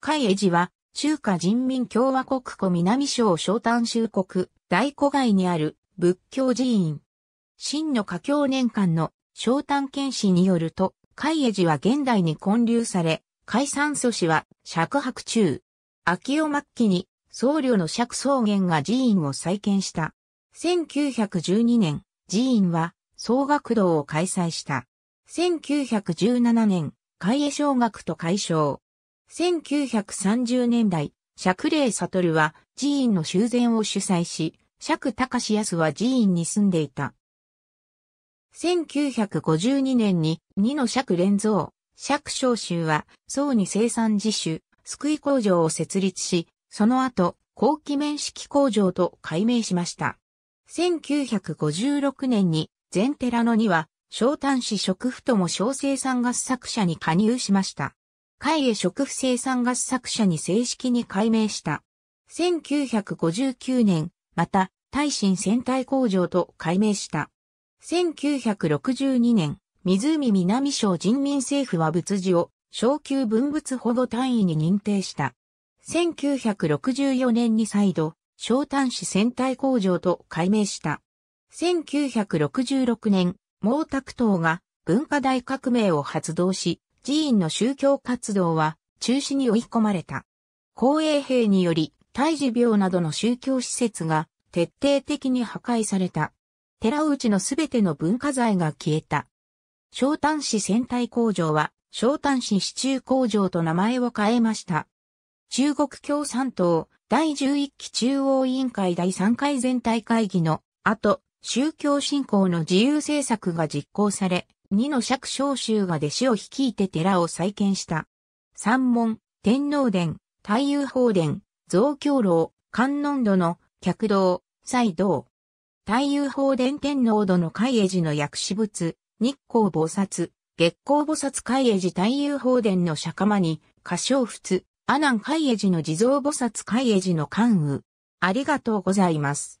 海江寺は、中華人民共和国湖南省小丹州国、大古外にある仏教寺院。真の華経年間の小丹県史によると、海江寺は現代に建立され、海山祖師は釈白中。秋尾末期に僧侶の釈草原が寺院を再建した。1912年、寺院は総学堂を開催した。1917年、海江小学と改消。1930年代、釈霊悟は寺院の修繕を主催し、釈隆康は寺院に住んでいた。1952年に2の釈連蔵、釈召集は、僧に生産自主、救い工場を設立し、その後、後期面式工場と改名しました。1956年に、全寺の二は、小丹市食府とも小生産合作者に加入しました。海へ食不生産ガス作者に正式に改名した。1959年、また、大臣戦隊工場と改名した。1962年、湖南省人民政府は仏事を昇級文物保護単位に認定した。1964年に再度、小丹市戦隊工場と改名した。1966年、毛沢東が文化大革命を発動し、寺院の宗教活動は中止に追い込まれた。公営兵により、胎児病などの宗教施設が徹底的に破壊された。寺内のすべての文化財が消えた。昇丹市船体工場は昇丹市市中工場と名前を変えました。中国共産党第11期中央委員会第3回全体会議の後、宗教信仰の自由政策が実行され、二の釈小衆が弟子を率いて寺を再建した。三門、天皇殿、太夫法殿、増教楼、観音殿、の客堂、祭道。太夫法殿天皇殿の海江寺の薬師仏、日光菩薩、月光菩薩海江寺太夫法殿の釈迦に、歌唱仏、阿南海江寺の地蔵菩薩海江寺の関羽。ありがとうございます。